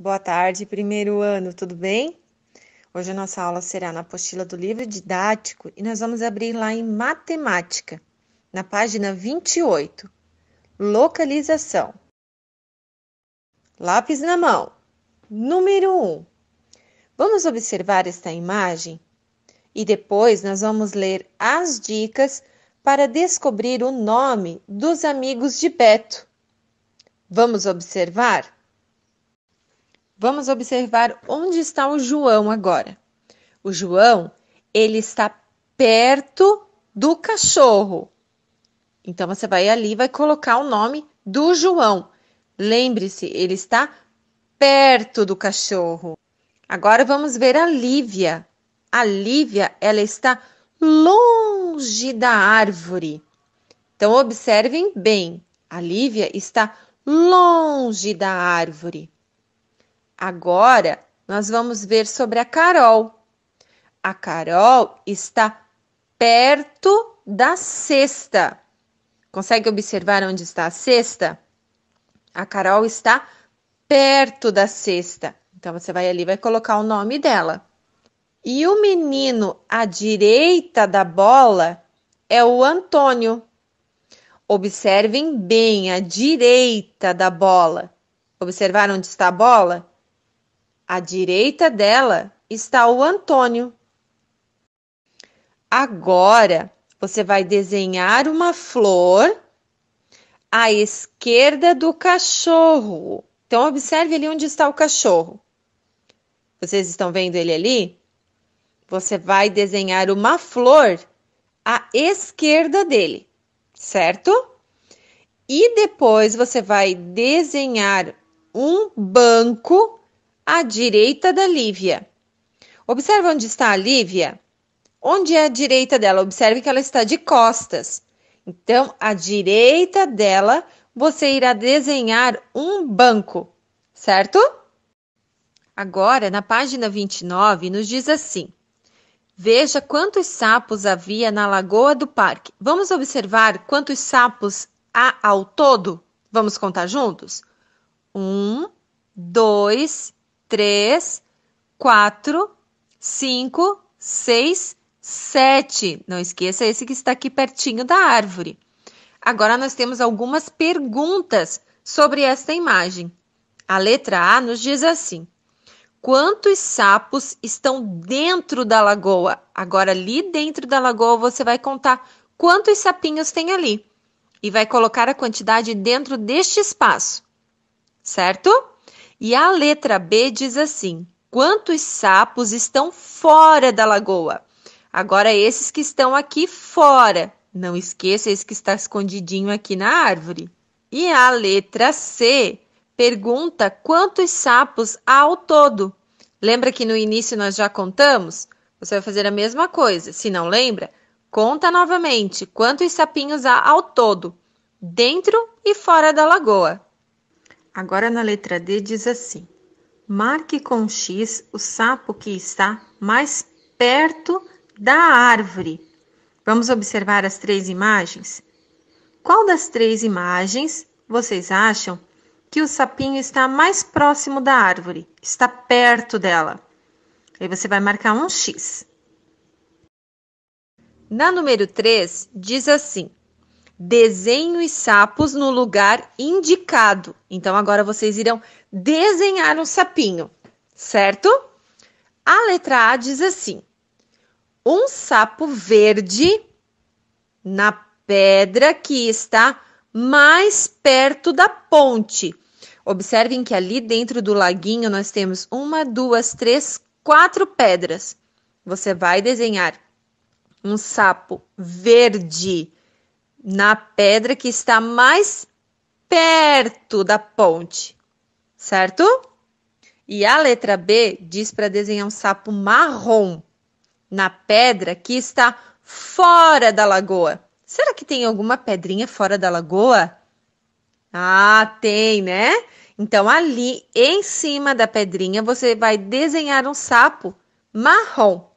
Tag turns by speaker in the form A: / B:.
A: Boa tarde, primeiro ano, tudo bem? Hoje a nossa aula será na apostila do livro didático e nós vamos abrir lá em matemática, na página 28. Localização. Lápis na mão. Número 1. Vamos observar esta imagem e depois nós vamos ler as dicas para descobrir o nome dos amigos de Beto. Vamos observar? Vamos observar onde está o João agora. O João, ele está perto do cachorro. Então você vai ali vai colocar o nome do João. Lembre-se, ele está perto do cachorro. Agora vamos ver a Lívia. A Lívia, ela está longe da árvore. Então observem bem. A Lívia está longe da árvore. Agora nós vamos ver sobre a Carol. A Carol está perto da cesta. Consegue observar onde está a cesta? A Carol está perto da cesta. Então você vai ali vai colocar o nome dela. E o menino à direita da bola é o Antônio. Observem bem a direita da bola. Observaram onde está a bola? À direita dela está o Antônio. Agora você vai desenhar uma flor à esquerda do cachorro. Então, observe ali onde está o cachorro. Vocês estão vendo ele ali? Você vai desenhar uma flor à esquerda dele, certo? E depois você vai desenhar um banco à direita da Lívia. Observa onde está a Lívia. Onde é a direita dela? Observe que ela está de costas. Então, à direita dela, você irá desenhar um banco, certo? Agora, na página 29, nos diz assim: Veja quantos sapos havia na lagoa do parque. Vamos observar quantos sapos há ao todo? Vamos contar juntos? Um, dois, três, quatro, cinco, seis, sete. Não esqueça esse que está aqui pertinho da árvore. Agora nós temos algumas perguntas sobre esta imagem. A letra A nos diz assim: Quantos sapos estão dentro da lagoa? Agora, ali dentro da lagoa, você vai contar quantos sapinhos tem ali e vai colocar a quantidade dentro deste espaço, certo? E a letra B diz assim: Quantos sapos estão fora da lagoa? Agora, esses que estão aqui fora. Não esqueça esse que está escondidinho aqui na árvore. E a letra C pergunta quantos sapos há ao todo. Lembra que no início nós já contamos? Você vai fazer a mesma coisa. Se não lembra, conta novamente quantos sapinhos há ao todo, dentro e fora da lagoa. Agora na letra D diz assim: marque com X o sapo que está mais perto da árvore. Vamos observar as três imagens? Qual das três imagens vocês acham que o sapinho está mais próximo da árvore? Está perto dela. Aí você vai marcar um X. Na número 3, diz assim: desenho os sapos no lugar indicado. Então agora vocês irão desenhar um sapinho, certo? A letra A diz assim: um sapo verde na pedra que está mais perto da ponte. Observem que ali dentro do laguinho nós temos uma, duas, três, quatro pedras. Você vai desenhar um sapo verde na pedra que está mais perto da ponte, certo? E a letra B diz para desenhar um sapo marrom na pedra que está fora da lagoa. Será que tem alguma pedrinha fora da lagoa? Ah, tem, né? Então, ali em cima da pedrinha, você vai desenhar um sapo marrom.